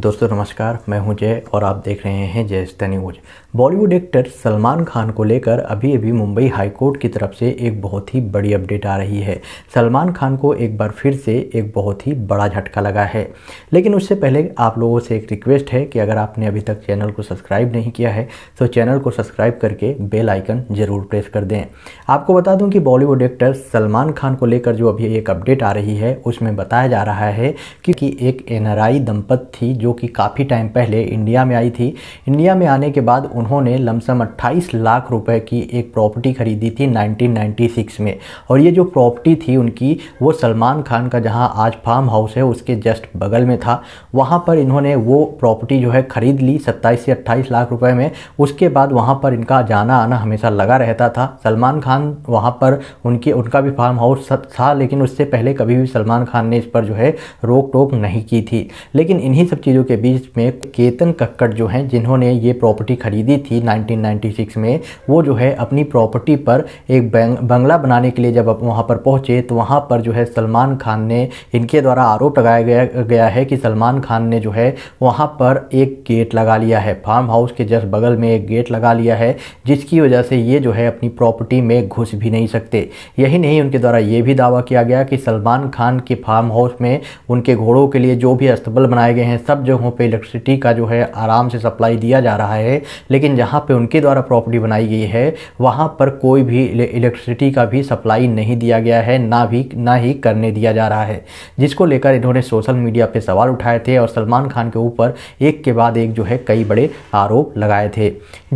दोस्तों नमस्कार मैं हूं जय और आप देख रहे हैं Jai news Bollywood actor Salman Khan को लेकर अभी अभी मुंबई हाई कोर्ट की तरफ से एक बहुत ही बड़ी अपडेट आ रही है सलमान खान को एक बार फिर से एक बहुत ही बड़ा झटका लगा है लेकिन उससे पहले आप लोगों से एक रिक्वेस्ट है कि अगर आपने अभी तक चैनल को सब्सक्राइब नहीं किया है तो चैनल को सब्सक्राइब करके बेल आइकन ज़रूर प्रेस कर दें आपको बता दूँ कि बॉलीवुड एक्टर सलमान खान को लेकर जो अभी एक अपडेट आ रही है उसमें बताया जा रहा है कि एक एन दंपत थी जो जो कि काफ़ी टाइम पहले इंडिया में आई थी इंडिया में आने के बाद उन्होंने लमसम 28 लाख रुपए की एक प्रॉपर्टी खरीदी थी 1996 में और ये जो प्रॉपर्टी थी उनकी वो सलमान खान का जहां आज फार्म हाउस है उसके जस्ट बगल में था वहाँ पर इन्होंने वो प्रॉपर्टी जो है ख़रीद ली सत्ताईस से अट्ठाईस लाख रुपये में उसके बाद वहाँ पर इनका जाना आना हमेशा लगा रहता था सलमान खान वहाँ पर उनके उनका भी फार्म हाउस था लेकिन उससे पहले कभी भी सलमान खान ने इस पर जो है रोक टोक नहीं की थी लेकिन इन्हीं सब चीज़ों भाइयों के बीच में केतन कक्कड़ जो हैं जिन्होंने ये प्रॉपर्टी खरीदी थी 1996 में वो जो है अपनी प्रॉपर्टी पर एक बंगला बनाने के लिए जब वहाँ पर पहुँचे तो वहाँ पर जो है सलमान खान ने इनके द्वारा आरोप लगाया गया गया है कि सलमान खान ने जो है वहाँ पर एक गेट लगा लिया है फार्म हाउस के जस्ट बगल में एक गेट लगा लिया है जिसकी वजह से ये जो है अपनी प्रॉपर्टी में घुस भी नहीं सकते यही नहीं उनके द्वारा ये भी दावा किया गया कि सलमान खान के फार्म हाउस में उनके घोड़ों के लिए जो भी अस्तबल बनाए गए हैं सब जगहों पे इलेक्ट्रिसिटी का जो है आराम से सप्लाई दिया जा रहा है लेकिन जहाँ पे उनके द्वारा प्रॉपर्टी बनाई गई है वहाँ पर कोई भी इलेक्ट्रिसिटी का भी सप्लाई नहीं दिया गया है ना भी ना ही करने दिया जा रहा है जिसको लेकर इन्होंने सोशल मीडिया पर सवाल उठाए थे और सलमान खान के ऊपर एक के बाद एक जो है कई बड़े आरोप लगाए थे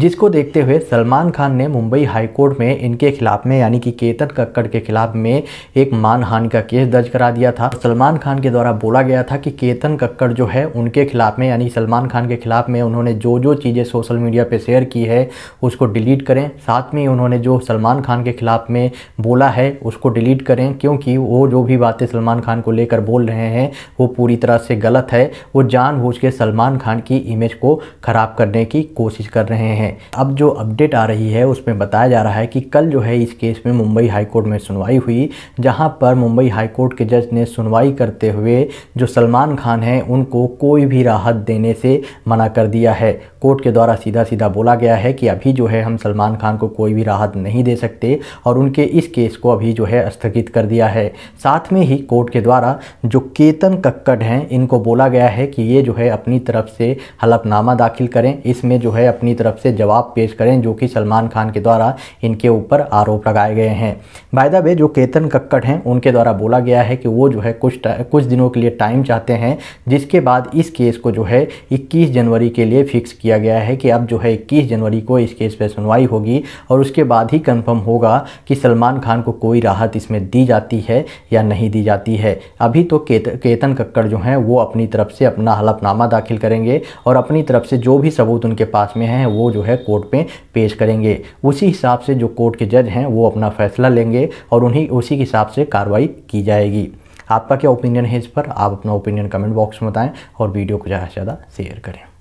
जिसको देखते हुए सलमान खान ने मुंबई हाईकोर्ट में इनके खिलाफ में यानी कि केतन कक्कड़ के खिलाफ में एक मानहानि का केस दर्ज करा दिया था सलमान खान के द्वारा बोला गया था कि केतन कक्कड़ जो है उनके उनके खिलाफ़ में यानी सलमान खान के ख़िलाफ़ में उन्होंने जो जो चीज़ें सोशल मीडिया पर शेयर की है उसको डिलीट करें साथ में उन्होंने जो सलमान खान के ख़िलाफ़ में बोला है उसको डिलीट करें क्योंकि वो जो भी बातें सलमान खान को लेकर बोल रहे हैं वो पूरी तरह से गलत है वो जान के सलमान खान की इमेज को ख़राब करने की कोशिश कर रहे हैं अब जो अपडेट आ रही है उसमें बताया जा रहा है कि कल जो है इस केस में मुंबई हाईकोर्ट में सुनवाई हुई जहाँ पर मुंबई हाईकोर्ट के जज ने सुनवाई करते हुए जो सलमान खान हैं उनको कोई कोई भी राहत देने से मना कर दिया है कोर्ट के द्वारा सीधा सीधा बोला गया है कि अभी जो है हम सलमान खान को कोई भी राहत नहीं दे सकते और उनके इस केस को अभी जो है स्थगित कर दिया है साथ में ही कोर्ट के द्वारा जो केतन कक्कड़ हैं इनको बोला गया है कि ये जो है अपनी तरफ से हलफनामा दाखिल करें इसमें जो है अपनी तरफ से जवाब पेश करें जो कि सलमान खान के द्वारा इनके ऊपर आरोप लगाए गए हैं बायदा वे जो केतन कक्कड़ हैं उनके द्वारा बोला गया है कि वो जो है कुछ कुछ दिनों के लिए टाइम चाहते हैं जिसके बाद इस केस को जो है 21 जनवरी के लिए फिक्स किया गया है कि अब जो है 21 जनवरी को इस केस पर सुनवाई होगी और उसके बाद ही कंफर्म होगा कि सलमान खान को कोई राहत इसमें दी जाती है या नहीं दी जाती है अभी तो केत, केतन कक्कड़ जो हैं वो अपनी तरफ से अपना हलफनामा दाखिल करेंगे और अपनी तरफ से जो भी सबूत उनके पास में हैं वो जो है कोर्ट में पेश करेंगे उसी हिसाब से जो कोर्ट के जज हैं वो अपना फैसला लेंगे और उन्हीं उसी के हिसाब से कार्रवाई की जाएगी आपका क्या ओपिनियन है इस पर आप अपना ओपिनियन कमेंट बॉक्स में बताएं और वीडियो को ज़्यादा से ज़्यादा शेयर करें